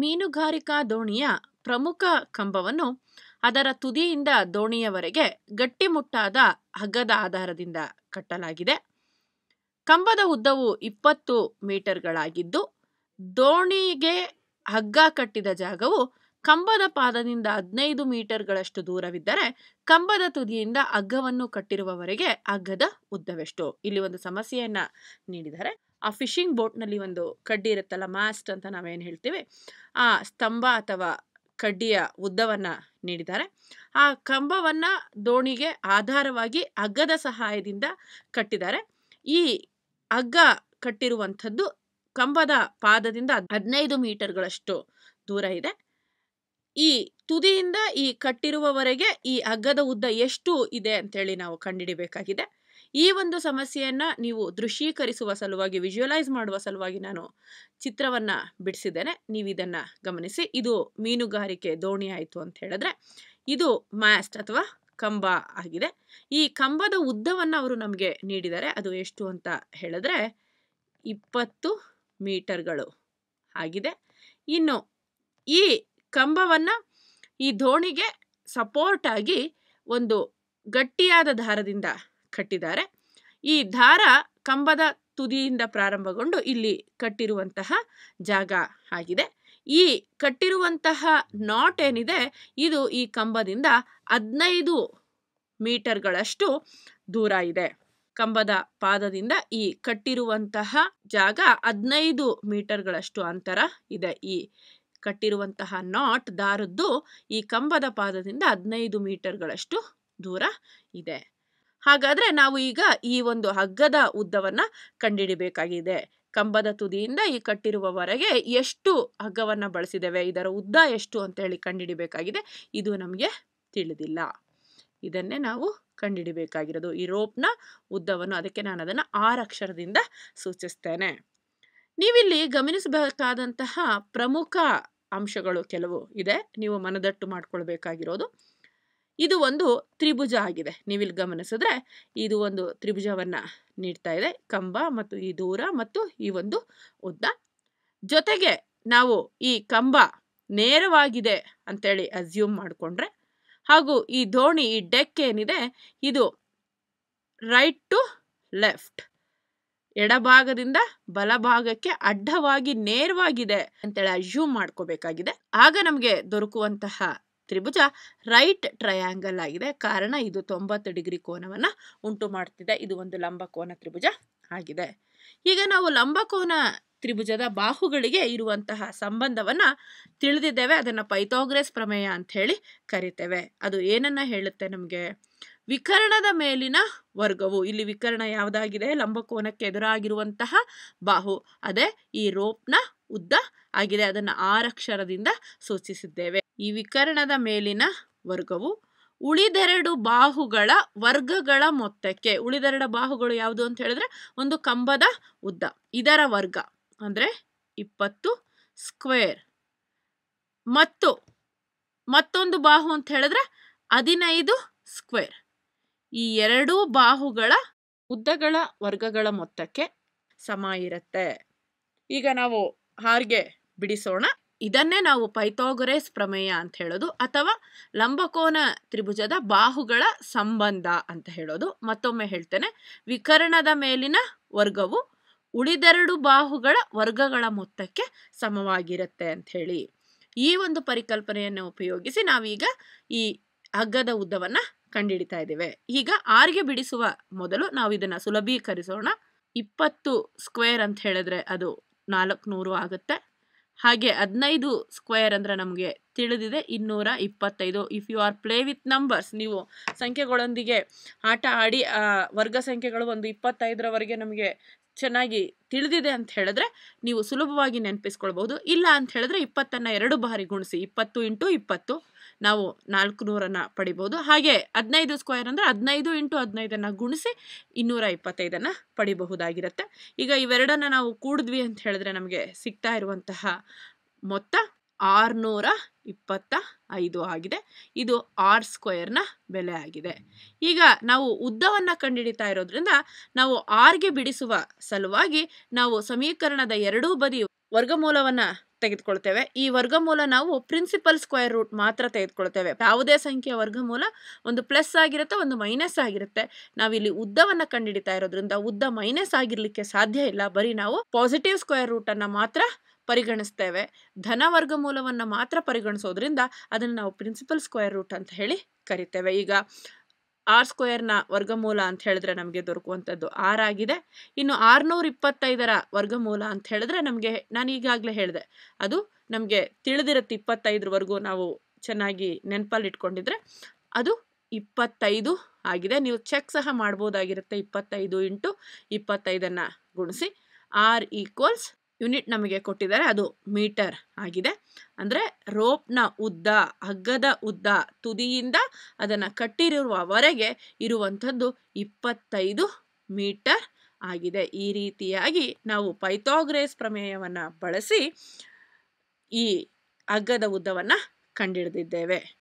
ಮೀನುಗಾರಿಕಾ ದೋಣಿಯ ಪ್ರಮುಖ ಕಂಬವನ್ನು ಅದರ ತುದಿಯಿಂದ ದೋಣಿಯವರೆಗೆ ಗಟ್ಟಿಮುಟ್ಟಾದ ಹಗ್ಗದ ಆಧಾರದಿಂದ ಕಟ್ಟಲಾಗಿದೆ ಕಂಬದ ಉದ್ದವು ಇಪ್ಪತ್ತು ಮೀಟರ್ಗಳಾಗಿದ್ದು ದೋಣಿಗೆ ಹಗ್ಗ ಕಟ್ಟಿದ ಜಾಗವು ಕಂಬದ ಪಾದದಿಂದ ಹದಿನೈದು ಮೀಟರ್ಗಳಷ್ಟು ದೂರವಿದ್ದರೆ ಕಂಬದ ತುದಿಯಿಂದ ಹಗ್ಗವನ್ನು ಕಟ್ಟಿರುವವರೆಗೆ ಹಗ್ಗದ ಉದ್ದವೆಷ್ಟು ಇಲ್ಲಿ ಒಂದು ಸಮಸ್ಯೆಯನ್ನು ನೀಡಿದ್ದಾರೆ ಆ ಫಿಶಿಂಗ್ ಬೋಟ್ನಲ್ಲಿ ಒಂದು ಕಡ್ಡಿ ಇರುತ್ತಲ್ಲ ಮಾಸ್ಟ್ ಅಂತ ನಾವೇನು ಹೇಳ್ತೀವಿ ಆ ಸ್ತಂಭ ಅಥವಾ ಕಡ್ಡಿಯ ಉದ್ದವನ್ನು ನೀಡಿದ್ದಾರೆ ಆ ಕಂಬವನ್ನು ದೋಣಿಗೆ ಆಧಾರವಾಗಿ ಹಗ್ಗದ ಸಹಾಯದಿಂದ ಕಟ್ಟಿದ್ದಾರೆ ಈ ಹಗ್ಗ ಕಟ್ಟಿರುವಂಥದ್ದು ಕಂಬದ ಪಾದದಿಂದ ಹದಿನೈದು ಮೀಟರ್ಗಳಷ್ಟು ದೂರ ಇದೆ ಈ ತುದಿಯಿಂದ ಈ ಕಟ್ಟಿರುವವರೆಗೆ ಈ ಹಗ್ಗದ ಉದ್ದ ಎಷ್ಟು ಇದೆ ಅಂತೇಳಿ ನಾವು ಕಂಡುಹಿಡಬೇಕಾಗಿದೆ ಈ ಒಂದು ಸಮಸ್ಯೆಯನ್ನು ನೀವು ದೃಶ್ಯೀಕರಿಸುವ ಸಲುವಾಗಿ ವಿಜುವಲೈಸ್ ಮಾಡುವ ಸಲುವಾಗಿ ನಾನು ಚಿತ್ರವನ್ನು ಬಿಡಿಸಿದ್ದೇನೆ ನೀವು ಇದನ್ನು ಗಮನಿಸಿ ಇದು ಮೀನುಗಾರಿಕೆ ದೋಣಿ ಆಯಿತು ಅಂತ ಹೇಳಿದ್ರೆ ಇದು ಮ್ಯಾಸ್ಟ್ ಅಥವಾ ಕಂಬ ಆಗಿದೆ ಈ ಕಂಬದ ಉದ್ದವನ್ನು ಅವರು ನಮಗೆ ನೀಡಿದ್ದಾರೆ ಅದು ಎಷ್ಟು ಅಂತ ಹೇಳಿದ್ರೆ ಇಪ್ಪತ್ತು ಮೀಟರ್ಗಳು ಆಗಿದೆ ಇನ್ನು ಈ ಕಂಬವನ್ನು ಈ ದೋಣಿಗೆ ಸಪೋರ್ಟ್ ಆಗಿ ಒಂದು ಗಟ್ಟಿಯಾದ ದಾರದಿಂದ ಕಟ್ಟಿದ್ದಾರೆ ಈ ದಾರ ಕಂಬದ ತುದಿಯಿಂದ ಪ್ರಾರಂಭಗೊಂಡು ಇಲ್ಲಿ ಕಟ್ಟಿರುವಂತಹ ಜಾಗ ಆಗಿದೆ ಈ ಕಟ್ಟಿರುವಂತಹ ನಾಟ್ ಏನಿದೆ ಇದು ಈ ಕಂಬದಿಂದ ಹದಿನೈದು ಮೀಟರ್ಗಳಷ್ಟು ದೂರ ಇದೆ ಕಂಬದ ಪಾದದಿಂದ ಈ ಕಟ್ಟಿರುವಂತಹ ಜಾಗ ಹದಿನೈದು ಮೀಟರ್ಗಳಷ್ಟು ಅಂತರ ಇದೆ ಈ ಕಟ್ಟಿರುವಂತಹ ನಾಟ್ ದಾರದ್ದು ಈ ಕಂಬದ ಪಾದದಿಂದ ಹದಿನೈದು ಮೀಟರ್ಗಳಷ್ಟು ದೂರ ಇದೆ ಹಾಗಾದ್ರೆ ನಾವು ಈಗ ಈ ಒಂದು ಹಗ್ಗದ ಉದ್ದವನ್ನ ಕಂಡಿಡಿಬೇಕಾಗಿದೆ ಕಂಬದ ತುದಿಯಿಂದ ಈ ಕಟ್ಟಿರುವವರೆಗೆ ಎಷ್ಟು ಹಗ್ಗವನ್ನ ಬಳಸಿದ್ದೇವೆ ಇದರ ಉದ್ದ ಎಷ್ಟು ಅಂತ ಹೇಳಿ ಕಂಡಿಡಿಬೇಕಾಗಿದೆ ಇದು ನಮಗೆ ತಿಳಿದಿಲ್ಲ ಇದನ್ನೇ ನಾವು ಕಂಡಿಡಿಬೇಕಾಗಿರೋದು ಈ ರೋಪ್ನ ಉದ್ದವನ್ನು ಅದಕ್ಕೆ ನಾನು ಅದನ್ನು ಆರ್ ಅಕ್ಷರದಿಂದ ಸೂಚಿಸ್ತೇನೆ ನೀವಿಲ್ಲಿ ಗಮನಿಸಬೇಕಾದಂತಹ ಪ್ರಮುಖ ಅಂಶಗಳು ಕೆಲವು ಇದೆ ನೀವು ಮನದಟ್ಟು ಮಾಡ್ಕೊಳ್ಬೇಕಾಗಿರೋದು ಇದು ಒಂದು ತ್ರಿಭುಜ ಆಗಿದೆ ನೀವಿಲ್ಲಿ ಗಮನಿಸಿದ್ರೆ ಇದು ಒಂದು ತ್ರಿಭುಜವನ್ನು ನೀಡ್ತಾ ಇದೆ ಕಂಬ ಮತ್ತು ಈ ದೂರ ಮತ್ತು ಈ ಒಂದು ಉದ್ದ ಜೊತೆಗೆ ನಾವು ಈ ಕಂಬ ನೇರವಾಗಿದೆ ಅಂತೇಳಿ ಅಸ್ಯೂಮ್ ಮಾಡಿಕೊಂಡ್ರೆ ಹಾಗೂ ಈ ದೋಣಿ ಈ ಡೆಕ್ ಏನಿದೆ ಇದು ರೈಟ್ ಟು ಲೆಫ್ಟ್ ಎಡಭಾಗದಿಂದ ಬಲಭಾಗಕ್ಕೆ ಅಡ್ಡವಾಗಿ ನೇರವಾಗಿದೆ ಅಂತೇಳಿ ಅಸ್ಯೂಮ್ ಮಾಡ್ಕೋಬೇಕಾಗಿದೆ ಆಗ ನಮಗೆ ದೊರಕುವಂತಹ ತ್ರಿಭುಜ ರೈಟ್ ಟ್ರಯಾಂಗಲ್ ಆಗಿದೆ ಕಾರಣ ಇದು ತೊಂಬತ್ತು ಡಿಗ್ರಿ ಕೋನವನ್ನು ಉಂಟು ಮಾಡ್ತಿದೆ ಇದು ಒಂದು ಲಂಬಕೋನ ತ್ರಿಭುಜ ಆಗಿದೆ ಈಗ ನಾವು ಲಂಬಕೋನ ತ್ರಿಭುಜದ ಬಾಹುಗಳಿಗೆ ಇರುವಂತಹ ಸಂಬಂಧವನ್ನ ತಿಳಿದಿದ್ದೇವೆ ಅದನ್ನು ಪೈಥೋಗ್ರೆಸ್ ಪ್ರಮೇಯ ಅಂತ ಹೇಳಿ ಕರಿತೇವೆ ಅದು ಏನನ್ನ ಹೇಳುತ್ತೆ ನಮಗೆ ವಿಕರಣದ ಮೇಲಿನ ವರ್ಗವು ಇಲ್ಲಿ ವಿಕರ್ಣ ಯಾವುದಾಗಿದೆ ಲಂಬಕೋನಕ್ಕೆ ಎದುರಾಗಿರುವಂತಹ ಬಾಹು ಅದೇ ಈ ರೋಪ್ನ ಉದ್ದ ಆಗಿದೆ ಅದನ್ನು ಆರಕ್ಷರದಿಂದ ಸೂಚಿಸಿದ್ದೇವೆ ಈ ವಿಕರಣದ ಮೇಲಿನ ವರ್ಗವು ಉಳಿದೆರಡು ಬಾಹುಗಳ ವರ್ಗಗಳ ಮೊತ್ತಕ್ಕೆ ಉಳಿದೆರಡು ಬಾಹುಗಳು ಯಾವುದು ಅಂತ ಹೇಳಿದ್ರೆ ಒಂದು ಕಂಬದ ಉದ್ದ ಇದರ ವರ್ಗ ಅಂದರೆ ಇಪ್ಪತ್ತು ಸ್ಕ್ವೇರ್ ಮತ್ತು ಮತ್ತೊಂದು ಬಾಹು ಅಂತ ಹೇಳಿದ್ರೆ ಹದಿನೈದು ಸ್ಕ್ವೇರ್ ಈ ಎರಡೂ ಬಾಹುಗಳ ಉದ್ದಗಳ ವರ್ಗಗಳ ಮೊತ್ತಕ್ಕೆ ಸಮ ಇರುತ್ತೆ ಈಗ ನಾವು ಹಾರ್ಗೆ ಬಿಡಿಸೋಣ ಇದನ್ನೇ ನಾವು ಪೈಥಾಗೊರೇಸ್ ಪ್ರಮೇಯ ಅಂತ ಹೇಳೋದು ಅಥವಾ ಲಂಬಕೋನ ತ್ರಿಭುಜದ ಬಾಹುಗಳ ಸಂಬಂಧ ಅಂತ ಹೇಳೋದು ಮತ್ತೊಮ್ಮೆ ಹೇಳ್ತೇನೆ ವಿಕರಣದ ಮೇಲಿನ ವರ್ಗವು ಉಳಿದೆರಡು ಬಾಹುಗಳ ವರ್ಗಗಳ ಮೊತ್ತಕ್ಕೆ ಸಮವಾಗಿರುತ್ತೆ ಅಂತ ಹೇಳಿ ಈ ಒಂದು ಪರಿಕಲ್ಪನೆಯನ್ನು ಉಪಯೋಗಿಸಿ ನಾವೀಗ ಈ ಹಗ್ಗದ ಉದ್ದವನ್ನು ಕಂಡುಹಿಡಿತಾ ಇದ್ದೇವೆ ಈಗ ಆರ್ಗೆ ಬಿಡಿಸುವ ಮೊದಲು ನಾವು ಇದನ್ನು ಸುಲಭೀಕರಿಸೋಣ ಇಪ್ಪತ್ತು ಸ್ಕ್ವೇರ್ ಅಂತ ಹೇಳಿದ್ರೆ ಅದು ನಾಲ್ಕುನೂರು ಆಗುತ್ತೆ ಹಾಗೆ ಹದಿನೈದು ಸ್ಕ್ವೇರ್ ಅಂದರೆ ನಮಗೆ ತಿಳಿದಿದೆ ಇನ್ನೂರ ಇಪ್ಪತ್ತೈದು if you are play with numbers ನೀವು ಸಂಖ್ಯೆಗಳೊಂದಿಗೆ ಆಟ ಆಡಿ ವರ್ಗ ಸಂಖ್ಯೆಗಳು ಒಂದು ಇಪ್ಪತ್ತೈದರವರೆಗೆ ನಮಗೆ ಚೆನ್ನಾಗಿ ತಿಳಿದಿದೆ ಅಂತ ಹೇಳಿದ್ರೆ ನೀವು ಸುಲಭವಾಗಿ ನೆನಪಿಸ್ಕೊಳ್ಬೋದು ಇಲ್ಲ ಅಂತ ಹೇಳಿದ್ರೆ ಇಪ್ಪತ್ತನ್ನು ಎರಡು ಬಾರಿ ಗುಣಿಸಿ ಇಪ್ಪತ್ತು ಇಂಟು ಇಪ್ಪತ್ತು ನಾವು ನಾಲ್ಕುನೂರನ್ನು ನೂರನ್ನು ಪಡಿಬೋದು ಹಾಗೆ ಹದಿನೈದು ಸ್ಕ್ವೇರ್ ಅಂದರೆ ಹದಿನೈದು ಇಂಟು ಹದಿನೈದನ್ನು ಗುಣಿಸಿ ಇನ್ನೂರ ಇಪ್ಪತ್ತೈದನ್ನು ಪಡಿಬಹುದಾಗಿರುತ್ತೆ ಈಗ ಇವೆರಡನ್ನು ನಾವು ಕೂಡಿದ್ವಿ ಅಂತ ಹೇಳಿದ್ರೆ ನಮಗೆ ಸಿಗ್ತಾ ಇರುವಂತಹ ಮೊತ್ತ ಆರುನೂರ ಇಪ್ಪತ್ತ ಐದು ಆಗಿದೆ ಇದು ಆರ್ ಸ್ಕ್ವೇರ್ನ ಬೆಲೆ ಆಗಿದೆ ಈಗ ನಾವು ಉದ್ದವನ್ನು ಕಂಡುಹಿಡಿತಾ ಇರೋದ್ರಿಂದ ನಾವು ಆರ್ಗೆ ಬಿಡಿಸುವ ಸಲುವಾಗಿ ನಾವು ಸಮೀಕರಣದ ಎರಡೂ ಬದಿ ವರ್ಗಮೂಲವನ್ನು ತೆಗೆದುಕೊಳ್ತೇವೆ ಈ ವರ್ಗಮೂಲ ನಾವು ಪ್ರಿನ್ಸಿಪಲ್ ಸ್ಕ್ವೇರ್ ರೂಟ್ ಮಾತ್ರ ತೆಗೆದುಕೊಳ್ತೇವೆ ಯಾವುದೇ ಸಂಖ್ಯೆಯ ವರ್ಗಮೂಲ ಒಂದು ಪ್ಲಸ್ ಆಗಿರುತ್ತೆ ಒಂದು ಮೈನಸ್ ಆಗಿರುತ್ತೆ ನಾವಿಲ್ಲಿ ಉದ್ದವನ್ನು ಕಂಡುಹಿಡಿತಾ ಇರೋದ್ರಿಂದ ಉದ್ದ ಮೈನಸ್ ಆಗಿರಲಿಕ್ಕೆ ಸಾಧ್ಯ ಇಲ್ಲ ಬರೀ ನಾವು ಪಾಸಿಟಿವ್ ಸ್ಕ್ವೇರ್ ಅನ್ನ ಮಾತ್ರ ಪರಿಗಣಿಸ್ತೇವೆ ಧನ ವರ್ಗಮೂಲವನ್ನ ಮಾತ್ರ ಪರಿಗಣಿಸೋದ್ರಿಂದ ಅದನ್ನ ನಾವು ಪ್ರಿನ್ಸಿಪಲ್ ಸ್ಕ್ವೇರ್ ರೂಟ್ ಅಂತ ಹೇಳಿ ಕರಿತೇವೆ ಈಗ ಆರ್ ಸ್ಕ್ವೇರ್ನ ವರ್ಗಮೂಲ ಅಂತ ಹೇಳಿದ್ರೆ ನಮಗೆ ದೊರಕುವಂಥದ್ದು ಆರ್ ಆಗಿದೆ ಇನ್ನು ಆರ್ನೂರ ಇಪ್ಪತ್ತೈದರ ವರ್ಗಮೂಲ ಅಂತ ಹೇಳಿದ್ರೆ ನಮಗೆ ನಾನು ಈಗಾಗಲೇ ಹೇಳಿದೆ ಅದು ನಮಗೆ ತಿಳಿದಿರುತ್ತೆ ಇಪ್ಪತ್ತೈದರವರೆಗೂ ನಾವು ಚೆನ್ನಾಗಿ ನೆನಪಲ್ಲಿ ಇಟ್ಕೊಂಡಿದ್ರೆ ಅದು ಇಪ್ಪತ್ತೈದು ಆಗಿದೆ ನೀವು ಚೆಕ್ ಸಹ ಮಾಡ್ಬೋದಾಗಿರುತ್ತೆ ಇಪ್ಪತ್ತೈದು ಇಂಟು ಇಪ್ಪತ್ತೈದನ್ನು ಗುಣಿಸಿ ಆರ್ ಈಕ್ವಲ್ಸ್ ಯೂನಿಟ್ ನಮಗೆ ಕೊಟ್ಟಿದ್ದಾರೆ ಅದು ಮೀಟರ್ ಆಗಿದೆ ಅಂದರೆ ರೋಪ್ನ ಉದ್ದ ಹಗ್ಗದ ಉದ್ದ ತುದಿಯಿಂದ ಅದನ್ನು ಕಟ್ಟಿರುವವರೆಗೆ ಇರುವಂಥದ್ದು ಇಪ್ಪತ್ತೈದು ಮೀಟರ್ ಆಗಿದೆ ಈ ರೀತಿಯಾಗಿ ನಾವು ಪೈಥಾಗ್ರೇಸ್ ಪ್ರಮೇಯವನ್ನು ಬಳಸಿ ಈ ಹಗ್ಗದ ಉದ್ದವನ್ನು ಕಂಡಿಡಿದಿದ್ದೇವೆ